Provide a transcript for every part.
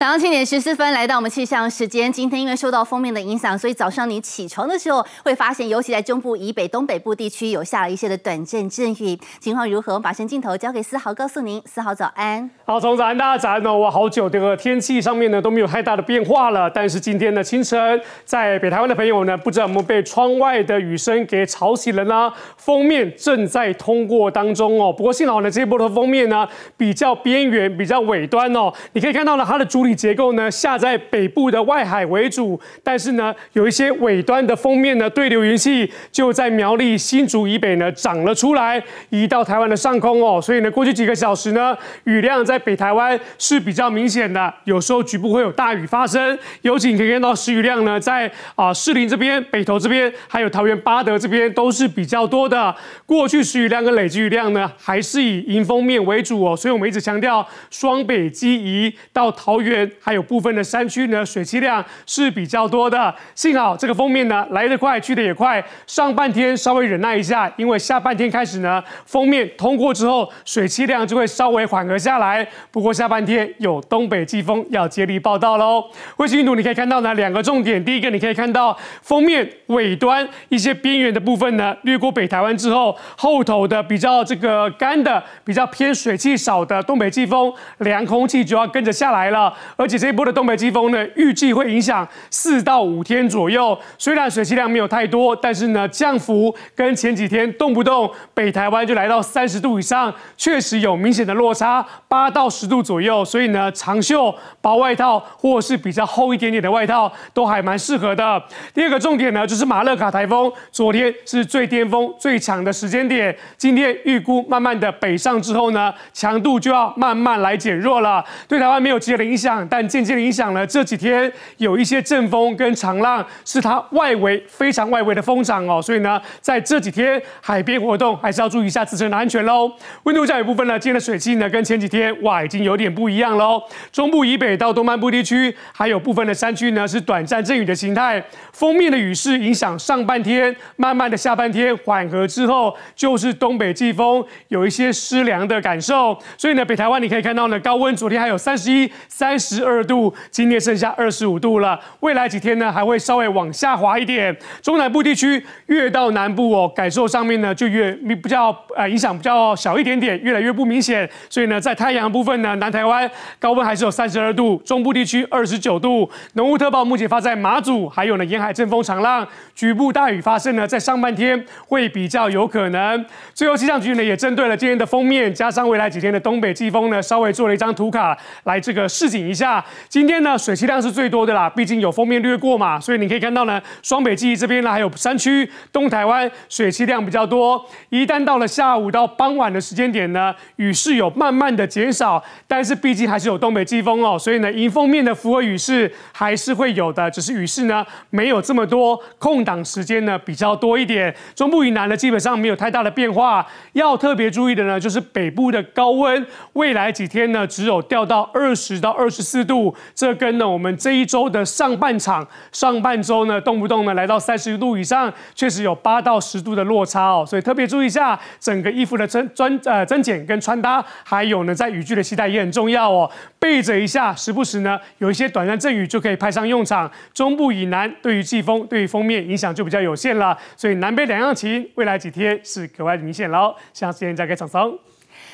早上七点十四分，来到我们气象时间。今天因为受到封面的影响，所以早上你起床的时候会发现，尤其在中部以北、东北部地区有下了一些的短暂阵雨。情况如何？我们把镜头交给思豪，告诉您。思豪，早安。好，从早安，大家早安哦。我好久，这个天气上面呢都没有太大的变化了。但是今天呢，清晨在北台湾的朋友呢，不知道我们被窗外的雨声给吵醒了呢。封面正在通过当中哦。不过，幸好呢，这一波的封面呢，比较边缘、比较尾端哦。你可以看到呢，它的主。结构呢下在北部的外海为主，但是呢有一些尾端的封面呢对流云系就在苗栗新竹以北呢长了出来，移到台湾的上空哦。所以呢过去几个小时呢雨量在北台湾是比较明显的，有时候局部会有大雨发生。有请可以看到时雨量呢在啊士林这边、北投这边，还有桃园八德这边都是比较多的。过去时雨量跟累积雨量呢还是以迎风面为主哦，所以我们一直强调双北基移到桃园。还有部分的山区呢，水汽量是比较多的。幸好这个封面呢来得快，去得也快。上半天稍微忍耐一下，因为下半天开始呢，封面通过之后，水汽量就会稍微缓和下来。不过下半天有东北季风要接力报道喽。卫星云图你可以看到呢，两个重点。第一个你可以看到封面尾端一些边缘的部分呢，掠过北台湾之后，后头的比较这个干的、比较偏水汽少的东北季风，凉空气就要跟着下来了。而且这一波的东北季风呢，预计会影响四到五天左右。虽然水汽量没有太多，但是呢，降幅跟前几天动不动北台湾就来到三十度以上，确实有明显的落差，八到十度左右。所以呢，长袖、薄外套或是比较厚一点点的外套都还蛮适合的。第二个重点呢，就是马勒卡台风，昨天是最巅峰最强的时间点，今天预估慢慢的北上之后呢，强度就要慢慢来减弱了，对台湾没有直接的影响。但渐渐影响了，这几天有一些阵风跟长浪，是它外围非常外围的风场哦，所以呢，在这几天海边活动还是要注意一下自身的安全喽。温度降雨部分呢，今天的水汽呢跟前几天哇已经有点不一样喽。中部以北到东半部地区还有部分的山区呢是短暂阵雨的形态，封面的雨势影响上半天，慢慢的下半天缓和之后，就是东北季风有一些湿凉的感受。所以呢，北台湾你可以看到呢高温，昨天还有三十一三。十二度，今天剩下二十五度了。未来几天呢，还会稍微往下滑一点。中南部地区越到南部哦，感受上面呢就越比较呃影响比较小一点点，越来越不明显。所以呢，在太阳部分呢，南台湾高温还是有三十二度，中部地区二十九度。农务特报目前发在马祖，还有呢，沿海阵风长浪，局部大雨发生呢，在上半天会比较有可能。最后气象局呢，也针对了今天的封面，加上未来几天的东北季风呢，稍微做了一张图卡来这个示警一。下今天呢，水汽量是最多的啦，毕竟有封面掠过嘛，所以你可以看到呢，双北忆这边呢，还有山区、东台湾水汽量比较多。一旦到了下午到傍晚的时间点呢，雨势有慢慢的减少，但是毕竟还是有东北季风哦，所以呢，迎风面的符合雨势还是会有的，只是雨势呢没有这么多，空档时间呢比较多一点。中部、云南呢，基本上没有太大的变化。要特别注意的呢，就是北部的高温，未来几天呢，只有掉到二十到二十。四度，这跟呢我们这一周的上半场、上半周呢，动不动呢来到三十度以上，确实有八到十度的落差哦，所以特别注意一下整个衣服的增、增、呃增减跟穿搭，还有呢在雨具的期待也很重要哦，备着一下，时不时呢有一些短暂阵雨就可以派上用场。中部以南对于季风、对于封面影响就比较有限了，所以南北两样情，未来几天是格外明显喽。下次解更多，请收。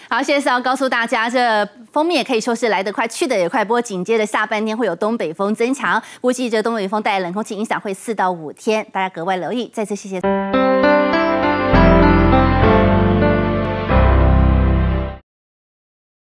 好，现在是要告诉大家，这风面可以说是来得快，去得也快。不过紧接着下半天会有东北风增强，估计这东北风带来冷空气影响会四到五天，大家格外留意。再次谢谢。